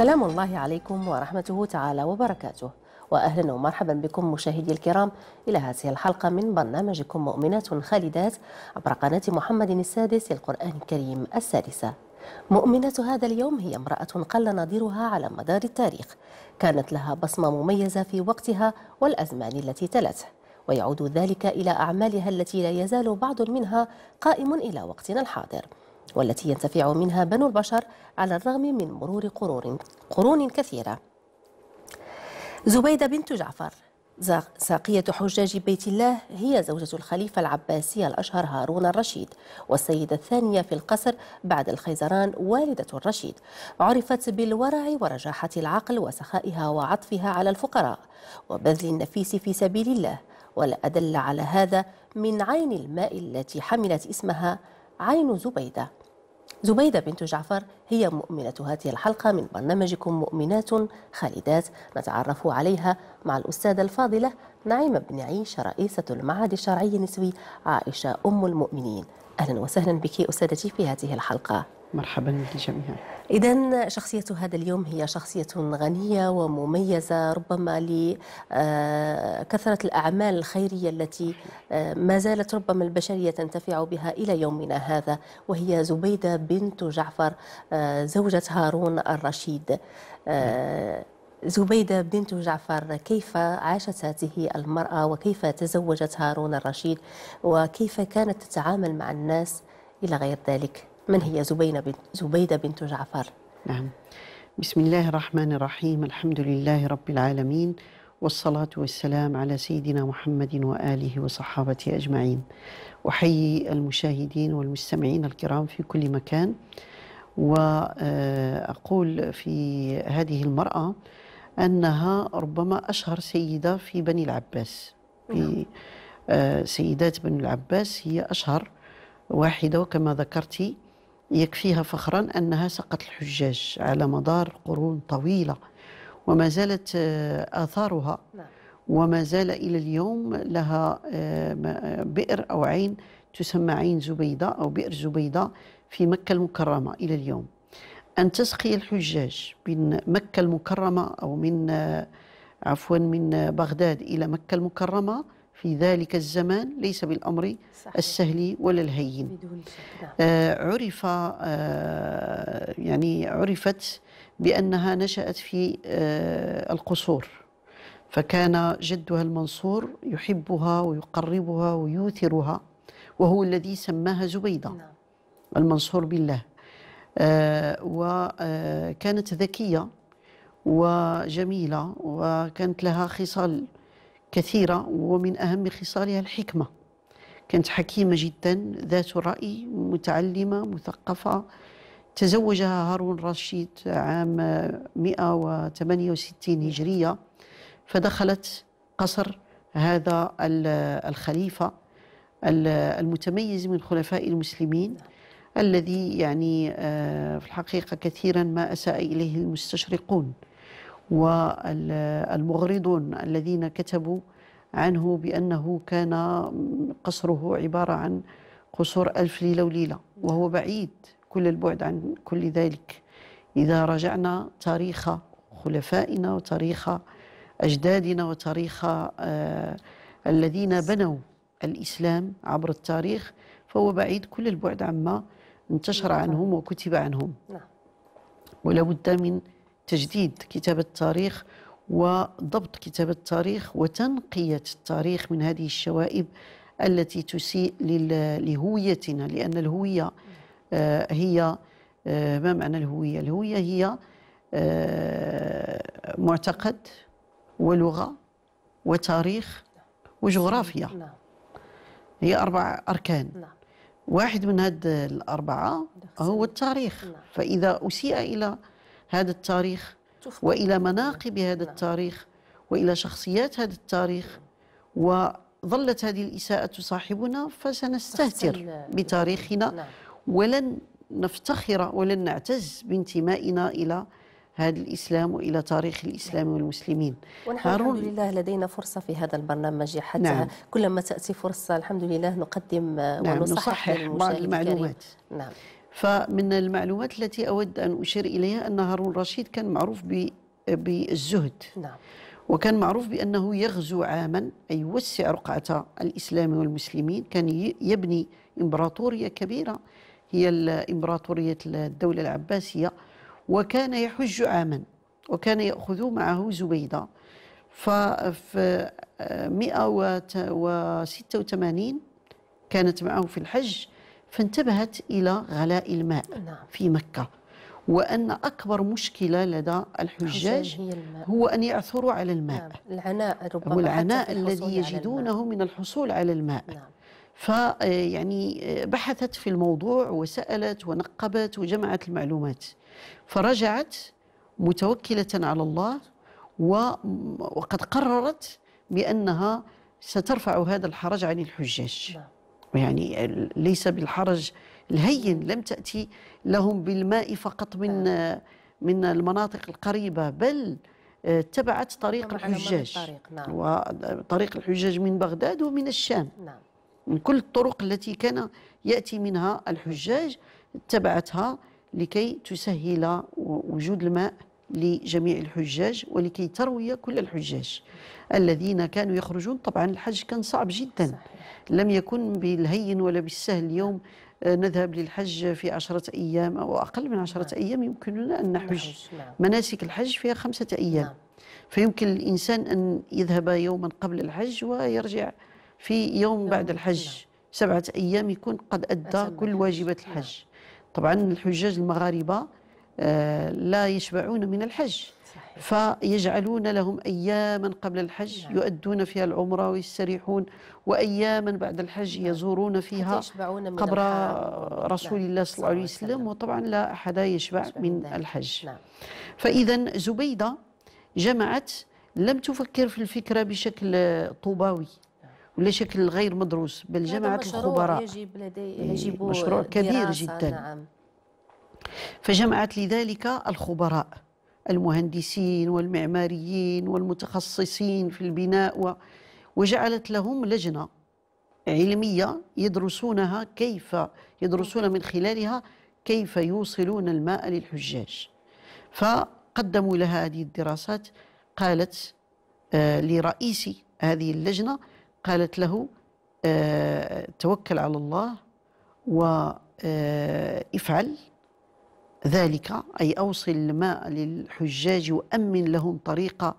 سلام الله عليكم ورحمته تعالى وبركاته واهلا ومرحبا بكم مشاهدي الكرام الى هذه الحلقه من برنامجكم مؤمنات خالدات عبر قناه محمد السادس للقران الكريم السادسه مؤمنة هذا اليوم هي امرأة قل نظيرها على مدار التاريخ كانت لها بصمة مميزة في وقتها والأزمان التي تلته ويعود ذلك إلى أعمالها التي لا يزال بعض منها قائم إلى وقتنا الحاضر والتي ينتفع منها بنو البشر على الرغم من مرور قرون قرون كثيرة زبيدة بنت جعفر ساقية حجاج بيت الله هي زوجة الخليفة العباسي الأشهر هارون الرشيد والسيدة الثانية في القصر بعد الخيزران والدة الرشيد عرفت بالورع ورجاحة العقل وسخائها وعطفها على الفقراء وبذل النفيس في سبيل الله ولا أدل على هذا من عين الماء التي حملت اسمها عين زبيده زبيدة بنت جعفر هي مؤمنة هذه الحلقة من برنامجكم مؤمنات خالدات نتعرف عليها مع الأستاذة الفاضلة نعيمة بن عيش رئيسة المعهد الشرعي النسوي عائشة أم المؤمنين أهلا وسهلا بك أستاذتي في هذه الحلقة مرحبا بالجميع إذا شخصية هذا اليوم هي شخصية غنية ومميزة ربما لكثرة آه، الأعمال الخيرية التي آه، ما زالت ربما البشرية تنتفع بها إلى يومنا هذا وهي زبيدة بنت جعفر آه، زوجة هارون الرشيد زبيدة بنت جعفر كيف عاشت هذه المرأة وكيف تزوجت هارون الرشيد وكيف كانت تتعامل مع الناس إلى غير ذلك من هي زبينة بنت زبيدة بنت جعفر نعم بسم الله الرحمن الرحيم الحمد لله رب العالمين والصلاة والسلام على سيدنا محمد وآله وصحابته أجمعين أحيي المشاهدين والمستمعين الكرام في كل مكان وأقول في هذه المرأة أنها ربما أشهر سيدة في بني العباس في نعم. آه، سيدات بني العباس هي أشهر واحدة وكما ذكرتي يكفيها فخرا أنها سقت الحجاج على مدار قرون طويلة وما زالت آه، آثارها نعم. وما زال إلى اليوم لها آه، آه، بئر أو عين تسمى عين زبيدة أو بئر زبيدة في مكة المكرمة إلى اليوم أن تسقي الحجاج من مكة المكرمة أو من عفوا من بغداد إلى مكة المكرمة في ذلك الزمان ليس بالأمر صحيح. السهل ولا الهين نعم. آه عرف آه يعني عرفت بأنها نشأت في آه القصور فكان جدها المنصور يحبها ويقربها ويوثرها وهو الذي سماها زبيدة نعم. المنصور بالله آه وكانت آه، ذكية وجميلة وكانت لها خصال كثيرة ومن أهم خصالها الحكمة كانت حكيمة جدا ذات رأي متعلمة مثقفة تزوجها هارون رشيد عام 168 هجرية فدخلت قصر هذا الخليفة المتميز من خلفاء المسلمين الذي يعني آه، في الحقيقة كثيرا ما أساء إليه المستشرقون والمغرضون الذين كتبوا عنه بأنه كان قصره عبارة عن قصور ألف ليلة وليلة وهو بعيد كل البعد عن كل ذلك إذا رجعنا تاريخ خلفائنا وتاريخ أجدادنا وتاريخ آه الذين بنوا الإسلام عبر التاريخ فهو بعيد كل البعد عما انتشر نعم. عنهم وكتب عنهم نعم. ولا بد من تجديد كتابة التاريخ وضبط كتابة التاريخ وتنقية التاريخ من هذه الشوائب التي تسيء لهويتنا لأن الهوية آه، هي آه، ما معنى الهوية؟ الهوية هي آه، معتقد ولغة وتاريخ وجغرافيا نعم. هي أربع أركان نعم. واحد من هذه الأربعة هو التاريخ نعم. فإذا أسيء إلى هذا التاريخ والى مناقب هذا التاريخ والى شخصيات هذا التاريخ وظلت هذه الاساءه تصاحبنا فسنستهتر بتاريخنا نعم. ولن نفتخر ولن نعتز بانتمائنا الى هذا الإسلام وإلى تاريخ الإسلام نعم. والمسلمين ونحن الحمد لله لدينا فرصة في هذا البرنامج حتى نعم. كلما تأتي فرصة الحمد لله نقدم نعم ونصحح نصحح بعض المعلومات نعم فمن المعلومات التي أود أن أشير إليها أن هارون رشيد كان معروف بالزهد نعم وكان معروف بأنه يغزو عاما أي يوسع رقعة الإسلام والمسلمين كان يبني إمبراطورية كبيرة هي إمبراطورية الدولة العباسية وكان يحج عاما وكان يأخذ معه زبيدة ففي 186 كانت معه في الحج فانتبهت إلى غلاء الماء نعم. في مكة وأن أكبر مشكلة لدى الحجاج هو أن يعثروا على الماء نعم. العناء ربما والعناء الذي يجدونه من الحصول على الماء نعم. فيعني بحثت في الموضوع وسألت ونقبت وجمعت المعلومات فرجعت متوكلة على الله وقد قررت بأنها سترفع هذا الحرج عن الحجاج نعم. يعني ليس بالحرج الهين لم تأتي لهم بالماء فقط من آه. من المناطق القريبة بل آه، اتبعت طريق الحجاج نعم. وطريق الحجاج من بغداد ومن الشام نعم. من كل الطرق التي كان يأتي منها الحجاج اتبعتها لكي تسهل وجود الماء لجميع الحجاج ولكي تروي كل الحجاج الذين كانوا يخرجون طبعا الحج كان صعب جدا لم يكن بالهين ولا بالسهل اليوم آه، نذهب للحج في عشرة أيام أو أقل من عشرة نعم. أيام يمكننا أن نحج نعم. مناسك الحج فيها خمسة أيام نعم. فيمكن الإنسان أن يذهب يوما قبل الحج ويرجع في يوم بعد الحج سبعة أيام يكون قد أدى كل واجبات الحج طبعا الحجاج المغاربة لا يشبعون من الحج فيجعلون لهم أياما قبل الحج نعم. يؤدون فيها العمرة ويستريحون وأياما بعد الحج نعم. يزورون فيها قبر رسول الله صلى الله عليه نعم. وسلم وطبعا لا أحد يشبع من الحج نعم. فإذا زبيدة جمعت لم تفكر في الفكرة بشكل طوباوي ولا شكل غير مدروس بل جمعت الخبراء يجب لدي إيه، يجب مشروع كبير جدا نعم. فجمعت لذلك الخبراء المهندسين والمعماريين والمتخصصين في البناء و... وجعلت لهم لجنة علمية يدرسونها كيف يدرسون من خلالها كيف يوصلون الماء للحجاج فقدموا لها هذه الدراسات قالت آه لرئيس هذه اللجنة قالت له آه توكل على الله وافعل آه، ذلك أي أوصل الماء للحجاج وأمن لهم طريق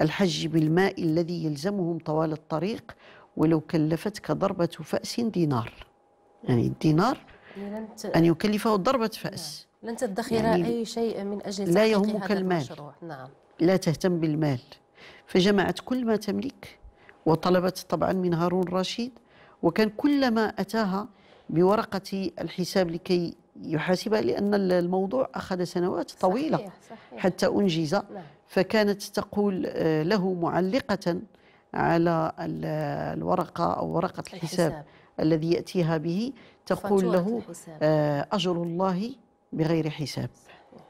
الحج بالماء الذي يلزمهم طوال الطريق ولو كلفتك ضربة فأس دينار يعني الدينار يعني أن يكلفه ضربة فأس نعم. لن تدخر يعني أي شيء من أجل لا يهمك المال نعم. لا تهتم بالمال فجمعت كل ما تملك وطلبت طبعا من هارون رشيد وكان كلما أتاها بورقة الحساب لكي يحاسبها لأن الموضوع أخذ سنوات طويلة صحيح صحيح حتى أنجز نعم. فكانت تقول آه، له معلقة على الورقة أو ورقة الحساب, الحساب. الذي يأتيها به تقول له آه، أجر الله بغير حساب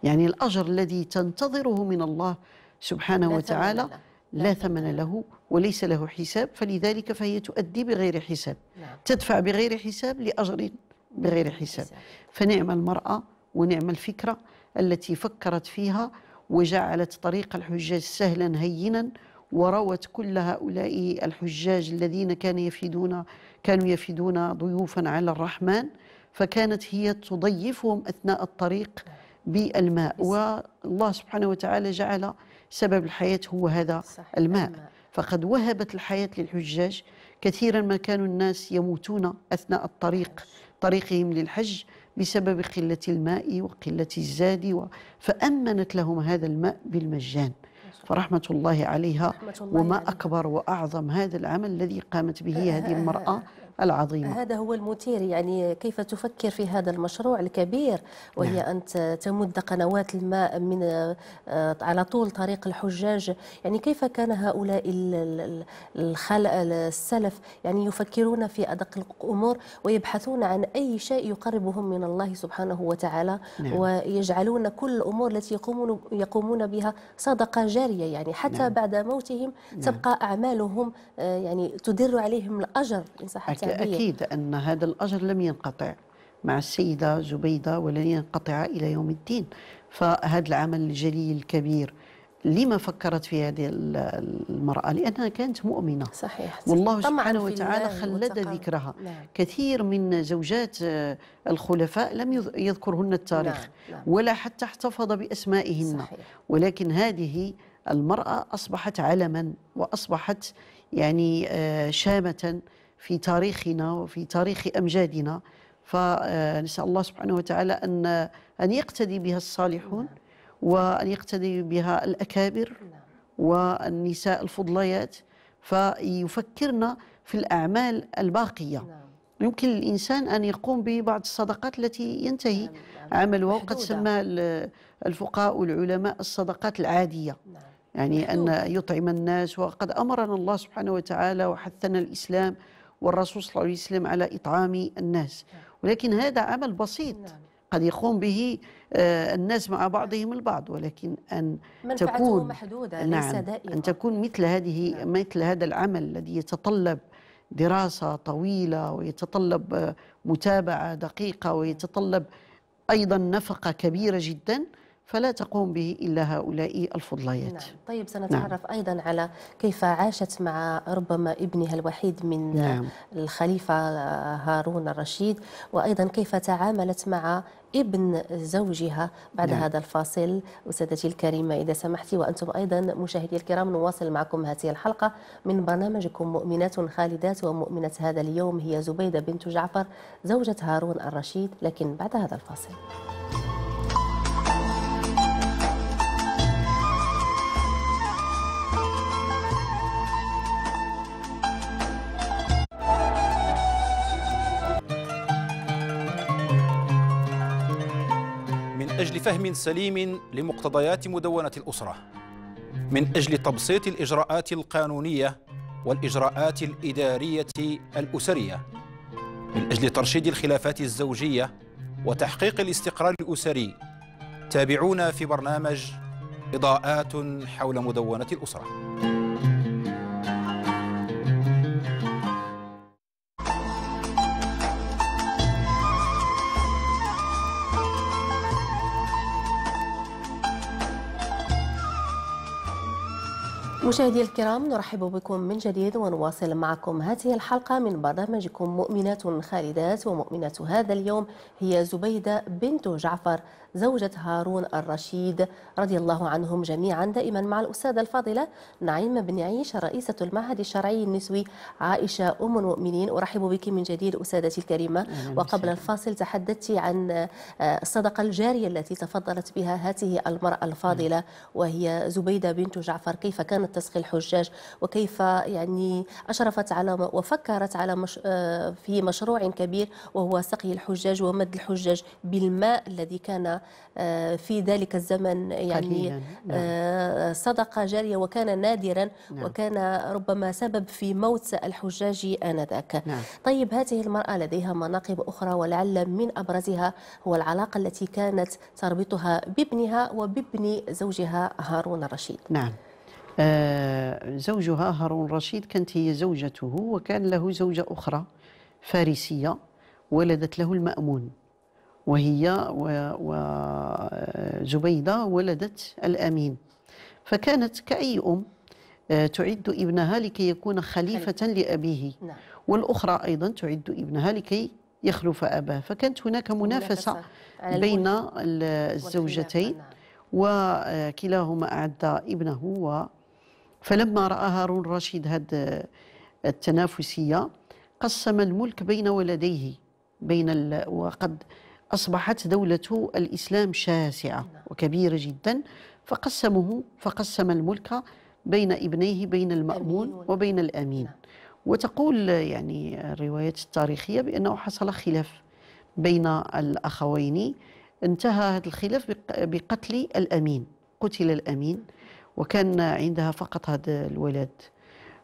يعني الأجر الذي تنتظره من الله سبحانه لا وتعالى ثمن لا, لا ثمن له وليس له حساب فلذلك فهي تؤدي بغير حساب نعم. تدفع بغير حساب لأجر بغير حساب فنعم المرأة ونعم الفكرة التي فكرت فيها وجعلت طريق الحجاج سهلا هينا وروت كل هؤلاء الحجاج الذين كانوا يفيدون كانوا يفيدون ضيوفا على الرحمن فكانت هي تضيفهم اثناء الطريق بالماء والله سبحانه وتعالى جعل سبب الحياه هو هذا الماء فقد وهبت الحياه للحجاج كثيرا ما كانوا الناس يموتون اثناء الطريق طريقهم للحج بسبب قلة الماء وقلة الزاد و... فأمنت لهم هذا الماء بالمجان فرحمة الله عليها وما أكبر وأعظم هذا العمل الذي قامت به هذه المرأة العظيمة هذا هو المثير يعني كيف تفكر في هذا المشروع الكبير وهي نعم. أن تمد قنوات الماء من آه، على طول طريق الحجاج يعني كيف كان هؤلاء الخلق السلف يعني يفكرون في أدق الأمور ويبحثون عن أي شيء يقربهم من الله سبحانه وتعالى نعم. ويجعلون كل الأمور التي يقومون, يقومون بها صدقة جارية يعني حتى نعم. بعد موتهم نعم. تبقى أعمالهم آه، يعني تدر عليهم الأجر إن صح أكيد أن هذا الأجر لم ينقطع مع السيدة زبيدة ولن ينقطع إلى يوم الدين فهذا العمل الجليل الكبير لما فكرت في هذه المرأة لأنها كانت مؤمنة صحيح والله سبحانه وتعالى خلد ذكرها نعم. كثير من زوجات الخلفاء لم يذكرهن التاريخ نعم. نعم. ولا حتى احتفظ بأسمائهن صحيح. ولكن هذه المرأة أصبحت علما وأصبحت يعني آه، شامة في تاريخنا وفي تاريخ أمجادنا فنسأل آه، الله سبحانه وتعالى أن أن يقتدي بها الصالحون وأن يقتدي بها الأكابر والنساء الفضليات فيفكرنا في الأعمال الباقية نعم. يمكن للإنسان أن يقوم ببعض الصدقات التي ينتهي عمله وقد سمى الفقهاء والعلماء الصدقات العادية نعم. يعني أن يطعم الناس وقد أمرنا الله سبحانه وتعالى وحثنا الإسلام والرسول صلى الله عليه وسلم على إطعام الناس نعم. ولكن هذا عمل بسيط نعم. قد يقوم به آه، الناس مع بعضهم البعض ولكن أن تكون محدودة نعم ليس دائما أن تكون مثل هذه نعم. مثل هذا العمل الذي يتطلب دراسة طويلة ويتطلب آه، متابعة دقيقة ويتطلب أيضا نفقة كبيرة جدا فلا تقوم به إلا هؤلاء الفضليات نعم. طيب نعم. سنتعرف نعم. أيضا على كيف عاشت مع ربما ابنها الوحيد من نعم. الخليفة هارون الرشيد وأيضا كيف تعاملت مع ابن زوجها بعد نعم. هذا الفاصل أستاذتي الكريمة إذا سمحتي وأنتم أيضا مشاهدي الكرام نواصل معكم هذه الحلقة من برنامجكم مؤمنات خالدات ومؤمنة هذا اليوم هي زبيدة بنت جعفر زوجة هارون الرشيد لكن بعد هذا الفاصل أجل فهم سليم لمقتضيات مدونة الأسرة من أجل تبسيط الإجراءات القانونية والإجراءات الإدارية الأسرية من أجل ترشيد الخلافات الزوجية وتحقيق الاستقرار الأسري تابعونا في برنامج إضاءات حول مدونة الأسرة مشاهدي الكرام نرحب بكم من جديد ونواصل معكم هذه الحلقة من برنامجكم مؤمنات خالدات ومؤمنة هذا اليوم هي زبيدة بنت جعفر زوجة هارون الرشيد رضي الله عنهم جميعا دائما مع الأستاذة الفاضلة نعيمة بن عيش رئيسة المعهد الشرعي النسوي عائشة أم المؤمنين أرحب بك من جديد أستاذتي الكريمة وقبل الفاصل تحدثت عن آه، الصدقة الجارية التي تفضلت بها هذه المرأة الفاضلة نعم. وهي زبيدة بنت جعفر كيف كانت تسقي الحجاج وكيف يعني أشرفت على وفكرت على مش آه، في مشروع كبير وهو سقي الحجاج ومد الحجاج بالماء الذي كان آه، في ذلك الزمن يعني نعم. آه، صدقة جارية وكان نادرا نعم. وكان ربما سبب في موت الحجاج آنذاك نعم. طيب هذه المرأة لديها مناقب أخرى ولعل من أبرزها هو العلاقة التي كانت تربطها بابنها وبابن زوجها هارون الرشيد نعم آه، زوجها هارون الرشيد كانت هي زوجته وكان له زوجة أخرى فارسية ولدت له المأمون وهي وزبيدة ولدت الأمين فكانت كأي أم آه، تعد ابنها لكي يكون خليفة لأبيه نعم. والأخرى أيضا تعد ابنها لكي يخلف أباه فكانت هناك منافسة بين الزوجتين نعم. وكلاهما أعد ابنه و فلما رأى هارون رشيد هذه التنافسية قسم الملك بين ولديه بين ال... وقد أصبحت دولة الإسلام شاسعة وكبيرة جدا فقسمه فقسم الملك بين ابنيه بين المأمون وبين الأمين وتقول يعني الروايات التاريخية بأنه حصل خلاف بين الأخوين انتهى هذا الخلاف بقتل الأمين قتل الأمين وكان عندها فقط هذا الولد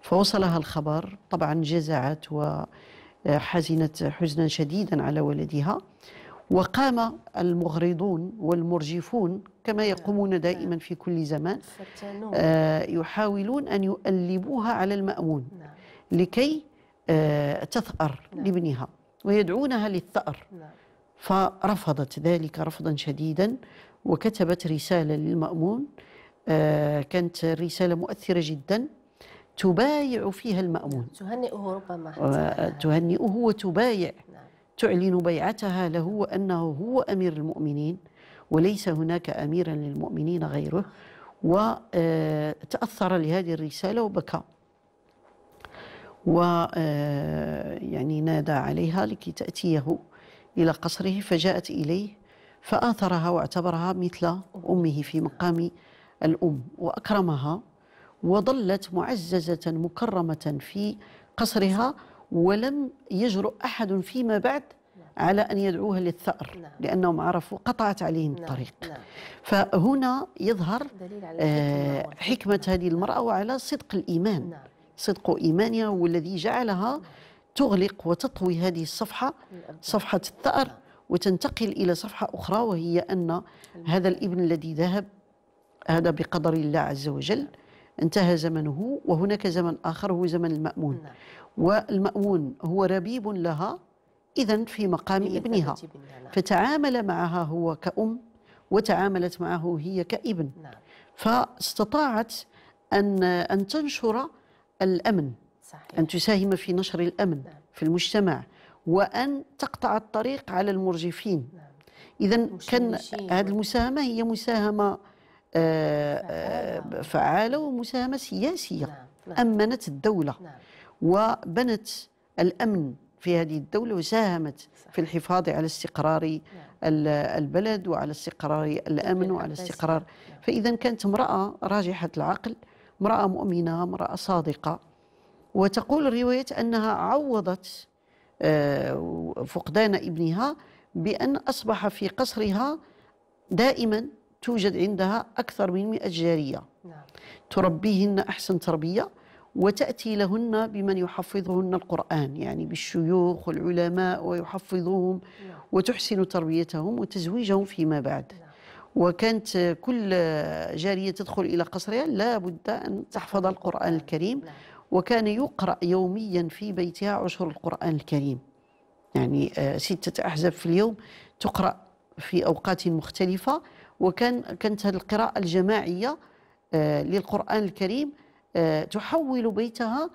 فوصلها الخبر طبعا جزعت وحزنت حزنا شديدا على ولدها وقام المغرضون والمرجفون كما نعم. يقومون نعم. دائما في كل زمان آه، يحاولون أن يؤلبوها على المأمون نعم. لكي آه، تثأر لابنها ويدعونها للثأر فرفضت ذلك رفضا شديدا وكتبت رسالة للمأمون آه، كانت رسالة مؤثرة جدا تبايع فيها المأمون تهنئه ربما تهنئه وتبايع تعلن بيعتها له وأنه هو أمير المؤمنين وليس هناك أميرا للمؤمنين غيره وتأثر آه، لهذه الرسالة وبكى و آه، يعني نادى عليها لكي تأتيه إلى قصره فجاءت إليه فآثرها واعتبرها مثل أمه في مقام الأم وأكرمها وظلت معززة مكرمة في قصرها ولم يجرؤ أحد فيما بعد على أن يدعوها للثأر نعم. لأنهم عرفوا قطعت عليهم نعم، الطريق نعم. فهنا يظهر آه، حكمة هذه المرأة وعلى صدق الإيمان نعم. صدق إيمانها والذي جعلها نعم. تغلق وتطوي هذه الصفحة صفحة الثأر نعم. وتنتقل إلى صفحة أخرى وهي أن هذا الابن الذي ذهب هذا بقدر الله عز وجل انتهى زمنه وهناك زمن آخر هو زمن المأمون والمأمون هو ربيب لها إذا في مقام ابنها نعم. فتعامل معها هو كأم وتعاملت معه هي كابن نعم. فاستطاعت أن, أن تنشر الأمن صحيح. أن تساهم في نشر الأمن نعم. في المجتمع وأن تقطع الطريق على المرجفين نعم. إذا كان هذه المساهمة هي مساهمة آه، آه، فعالة. فعالة ومساهمة سياسية نعم. نعم. أمنت الدولة نعم. وبنت الامن في هذه الدوله وساهمت في الحفاظ على استقرار نعم. البلد وعلى استقرار الامن وعلى استقرار فاذا كانت امراه راجحه العقل امراه مؤمنه امراه صادقه وتقول الروايات انها عوضت آه، فقدان ابنها بان اصبح في قصرها دائما توجد عندها اكثر من 100 جاريه نعم. تربيهن احسن تربيه وتأتي لهن بمن يحفظهن القرآن يعني بالشيوخ والعلماء ويحفظوهم نعم. وتحسن تربيتهم وتزويجهم فيما بعد نعم. وكانت كل جارية تدخل إلى قصرها لا بد أن تحفظ القرآن الكريم نعم. وكان يقرأ يوميا في بيتها عشر القرآن الكريم يعني آه، ستة أحزاب في اليوم تقرأ في أوقات مختلفة وكان كانت هذه القراءة الجماعية آه، للقرآن الكريم آه، تحول بيتها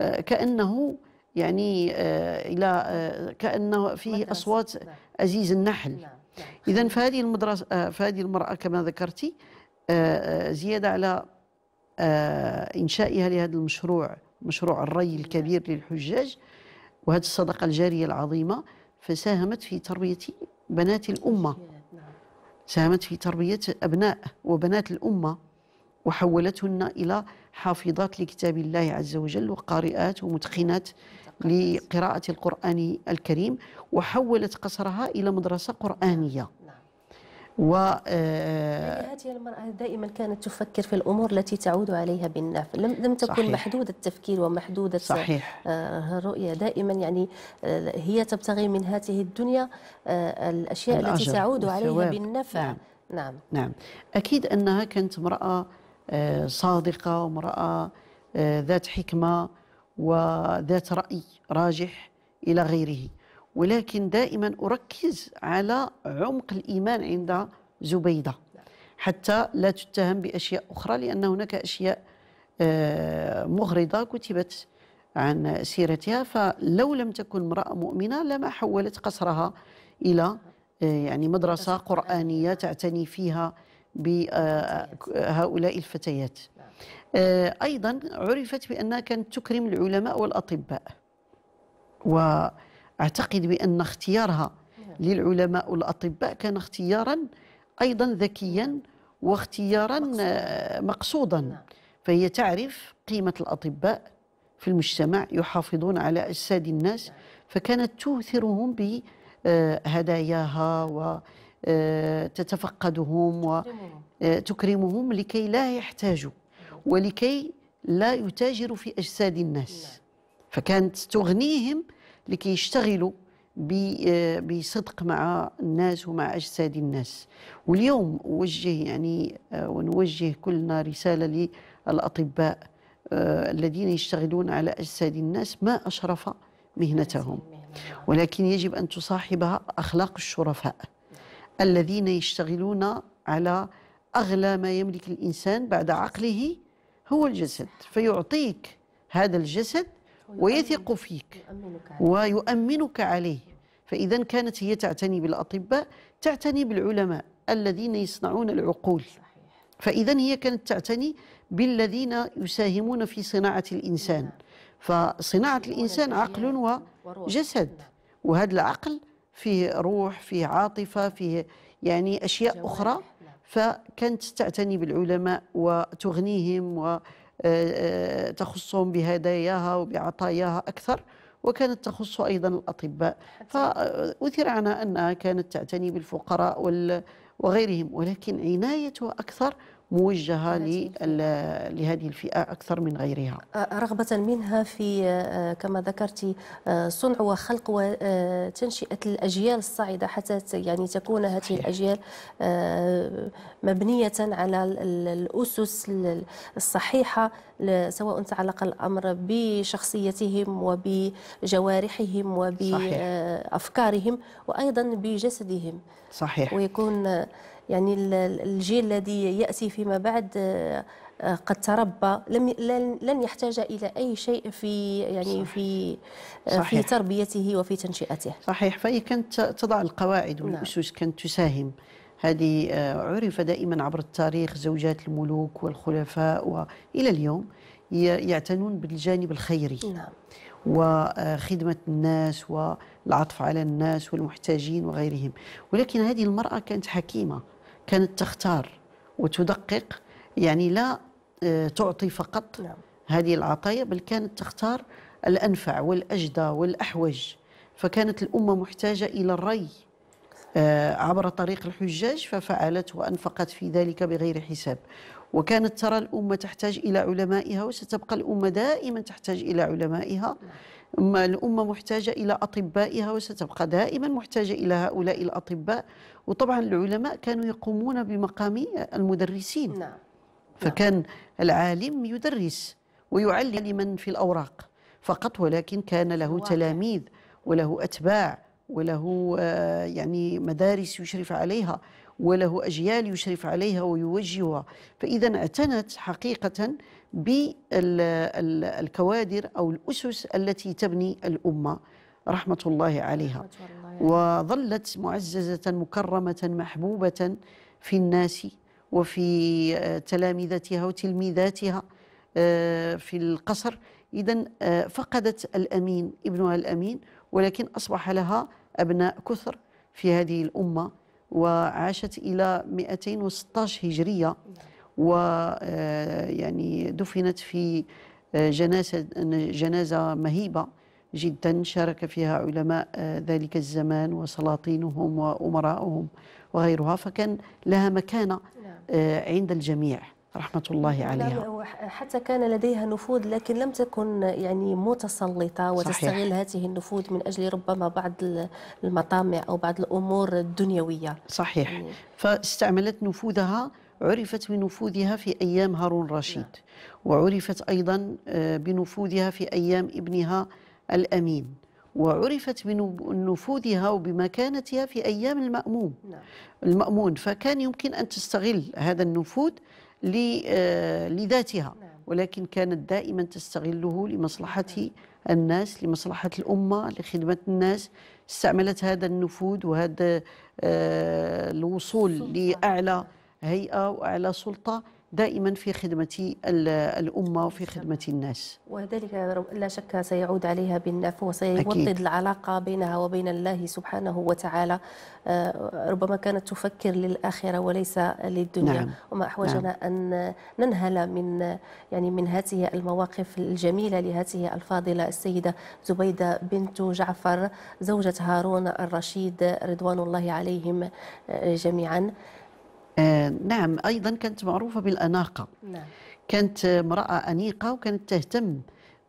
آه، كأنه يعني آه، إلى كأنه فيه أصوات أزيز نعم. النحل نعم، نعم. إذا فهذه المدرسة فهذه المرأة كما ذكرتي زيادة على إنشائها لهذا المشروع مشروع الري الكبير للحجاج وهذه الصدقة الجارية العظيمة فساهمت في تربية بنات الأمة ساهمت في تربية أبناء وبنات الأمة وحولتهن إلى حافظات لكتاب الله عز وجل وقارئات ومتقنات لقراءة القرآن الكريم وحولت قصرها إلى مدرسة قرآنية و آه، هذه المرأة دائما كانت تفكر في الأمور التي تعود عليها بالنفع لم لم تكن صحيح. محدودة التفكير ومحدودة صحيح. آه، الرؤية دائما يعني آه، هي تبتغي من هذه الدنيا الأشياء التي تعود عليها بالنفع نعم. نعم نعم أكيد أنها كانت امرأة آه، صادقة وامرأة آه، ذات حكمة وذات رأي راجح إلى غيره ولكن دائما أركز على عمق الإيمان عند زبيدة حتى لا تتهم بأشياء أخرى لأن هناك أشياء آه، مغرضة كتبت عن سيرتها فلو لم تكن امرأة مؤمنة لما حولت قصرها إلى يعني مدرسة قرآنية تعتني فيها بهؤلاء آه، الفتيات آه، أيضا عرفت بأنها كانت تكرم العلماء والأطباء وأعتقد بأن اختيارها للعلماء والأطباء كان اختيارا أيضا ذكيا واختيارا آه، مقصودا نعم. فهي تعرف قيمة الأطباء في المجتمع يحافظون على أجساد الناس نعم. فكانت توثرهم بهداياها و آه، تتفقدهم وتكرمهم آه، لكي لا يحتاجوا ولكي لا يتاجروا في أجساد الناس نعم. فكانت تغنيهم لكي يشتغلوا آه، بصدق مع الناس ومع أجساد الناس واليوم أوجه يعني ونوجه كلنا رسالة للأطباء الذين يشتغلون على أجساد الناس ما أشرف مهنتهم ولكن يجب أن تصاحبها أخلاق الشرفاء الذين يشتغلون على أغلى ما يملك الإنسان بعد عقله هو الجسد فيعطيك هذا الجسد ويثق فيك ويؤمنك عليه فإذا كانت هي تعتني بالأطباء تعتني بالعلماء الذين يصنعون العقول فإذا هي كانت تعتني بالذين يساهمون في صناعة الإنسان نعم. فصناعة الإنسان عقل وجسد وهذا العقل فيه روح فيه عاطفة فيه يعني أشياء جوارح. أخرى نعم. فكانت تعتني بالعلماء وتغنيهم وتخصهم آه، آه، بهداياها وبعطاياها أكثر وكانت تخص أيضا الأطباء فأثر عنها أنها كانت تعتني بالفقراء وغيرهم ولكن عنايتها أكثر موجهة لهذه الفئة أكثر من غيرها رغبة منها في كما ذكرت صنع وخلق وتنشئة الأجيال الصاعدة حتى يعني تكون هذه الأجيال مبنية على الأسس الصحيحة سواء تعلق الأمر بشخصيتهم وبجوارحهم وبأفكارهم وأيضا بجسدهم صحيح ويكون يعني الجيل الذي يأتي فيما بعد آه، آه، قد تربى لم لن يحتاج الى اي شيء في يعني صحيح. في آه، صحيح. في تربيته وفي تنشئته صحيح فهي كانت تضع القواعد نعم. والاسس نعم. كانت تساهم هذه عرف دائما عبر التاريخ زوجات الملوك والخلفاء والى اليوم يعتنون بالجانب الخيري نعم. وخدمة الناس والعطف على الناس والمحتاجين وغيرهم ولكن هذه المرأة كانت حكيمة كانت تختار وتدقق يعني لا آه، تعطي فقط نعم. هذه العطايا بل كانت تختار الأنفع والأجدى والأحوج فكانت الأمة محتاجة إلى الري آه، عبر طريق الحجاج ففعلت وأنفقت في ذلك بغير حساب وكانت ترى الأمة تحتاج إلى علمائها وستبقى الأمة دائما تحتاج إلى علمائها نعم. الأمة محتاجة إلى أطبائها وستبقى دائما محتاجة إلى هؤلاء الأطباء وطبعا العلماء كانوا يقومون بمقام المدرسين نعم. فكان العالم يدرس ويعلم من في الأوراق فقط ولكن كان له واحد. تلاميذ وله أتباع وله آه، يعني مدارس يشرف عليها وله أجيال يشرف عليها ويوجهها فإذا اعتنت حقيقة بالكوادر أو الأسس التي تبني الأمة رحمة الله عليها وظلت معززة مكرمة محبوبة في الناس وفي آه، تلامذتها وتلميذاتها آه، في القصر إذا آه، فقدت الأمين ابنها الأمين ولكن أصبح لها أبناء كثر في هذه الأمة وعاشت إلى 216 هجرية نعم. و آه، يعني دفنت في آه، جنازة, جنازة مهيبة جدا شارك فيها علماء آه، ذلك الزمان وسلاطينهم وامرائهم وغيرها فكان لها مكانة نعم. عند الجميع رحمة الله نعم. عليها حتى كان لديها نفوذ لكن لم تكن يعني متسلطة وتستغل صحيح. هذه النفوذ من أجل ربما بعض المطامع أو بعض الأمور الدنيوية صحيح يعني فاستعملت نفوذها عرفت بنفوذها في أيام هارون رشيد نعم. وعرفت أيضا آه، بنفوذها في أيام ابنها الأمين وعرفت بنفوذها وبمكانتها في أيام المأمون نعم. المأمون فكان يمكن أن تستغل هذا النفوذ آه، لذاتها نعم. ولكن كانت دائما تستغله لمصلحة الناس لمصلحة الأمة لخدمة الناس استعملت هذا النفوذ وهذا آه، الوصول لأعلى هيئه واعلى سلطه دائما في خدمة الأمة وفي خدمة الناس وذلك لا شك سيعود عليها بالنفع وسيوطد العلاقة بينها وبين الله سبحانه وتعالى آه، ربما كانت تفكر للآخرة وليس للدنيا نعم. وما أحوجنا نعم. أن ننهل من يعني من هذه المواقف الجميلة لهذه الفاضلة السيدة زبيدة بنت جعفر زوجة هارون الرشيد رضوان الله عليهم آه، جميعا آه نعم أيضا كانت معروفة بالأناقة نعم. كانت امرأة أنيقة وكانت تهتم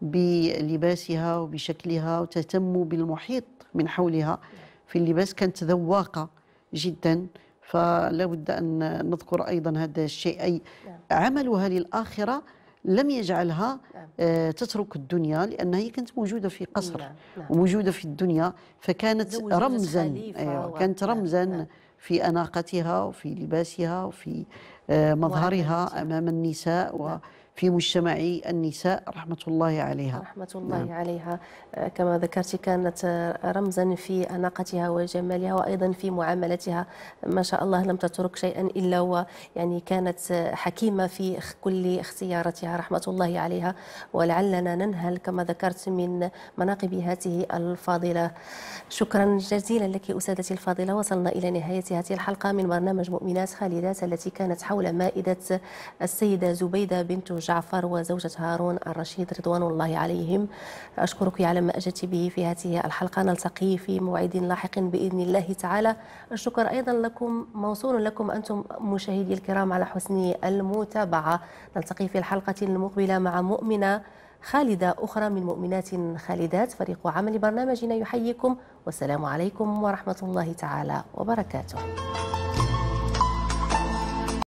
بلباسها وبشكلها وتهتم بالمحيط من حولها في اللباس كانت ذواقة جدا فلا بد أن نذكر أيضا هذا الشيء أي نعم. عملها للآخرة لم يجعلها نعم. آه، تترك الدنيا لأنها هي كانت موجودة في قصر نعم. وموجودة نعم. في الدنيا فكانت رمزا أيوة كانت رمزا في أناقتها وفي لباسها وفي آه، مظهرها أمام النساء في مجتمع النساء رحمة الله عليها رحمة الله نعم. عليها آه، كما ذكرت كانت آه، رمزا في أناقتها وجمالها وأيضا في معاملتها ما شاء الله لم تترك شيئا إلا ويعني كانت آه، حكيمة في كل اختياراتها رحمة الله عليها ولعلنا ننهل كما ذكرت من مناقب هاته الفاضلة شكرا جزيلا لك أسادتي الفاضلة وصلنا إلى نهاية هذه الحلقة من برنامج مؤمنات خالدات التي كانت حول مائدة السيدة زبيدة بنت جعفر جعفر وزوجة هارون الرشيد رضوان الله عليهم أشكرك على ما أجت به في هذه الحلقة نلتقي في موعد لاحق بإذن الله تعالى الشكر أيضا لكم موصول لكم أنتم مشاهدي الكرام على حسن المتابعة نلتقي في الحلقة المقبلة مع مؤمنة خالدة أخرى من مؤمنات خالدات فريق عمل برنامجنا يحييكم والسلام عليكم ورحمة الله تعالى وبركاته